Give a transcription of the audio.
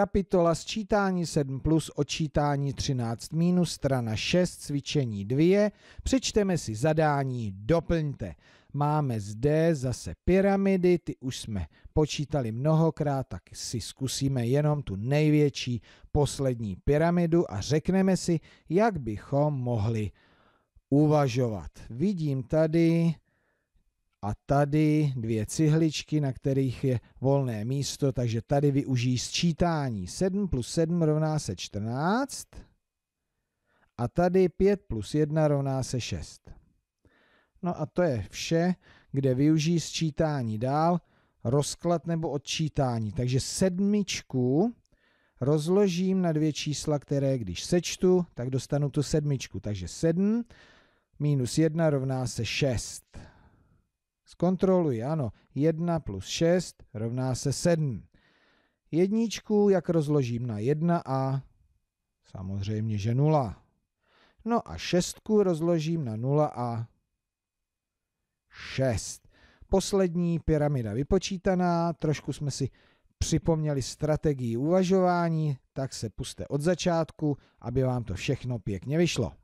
Kapitola sčítání 7 plus odčítání 13 minus strana 6 cvičení 2. Přečteme si zadání, doplňte. Máme zde zase pyramidy, ty už jsme počítali mnohokrát, tak si zkusíme jenom tu největší poslední pyramidu a řekneme si, jak bychom mohli uvažovat. Vidím tady a tady dvě cihličky, na kterých je volné místo, takže tady využijí sčítání. 7 plus 7 rovná se 14 a tady 5 plus 1 rovná se 6. No a to je vše, kde využijí sčítání dál, rozklad nebo odčítání. Takže sedmičku rozložím na dvě čísla, které když sečtu, tak dostanu tu sedmičku. Takže 7 minus 1 rovná se 6. Zkontroluji, ano, 1 plus 6 rovná se 7. Jedničku, jak rozložím na 1 a samozřejmě, že 0. No a šestku rozložím na 0 a 6. Poslední pyramida vypočítaná, trošku jsme si připomněli strategii uvažování, tak se puste od začátku, aby vám to všechno pěkně vyšlo.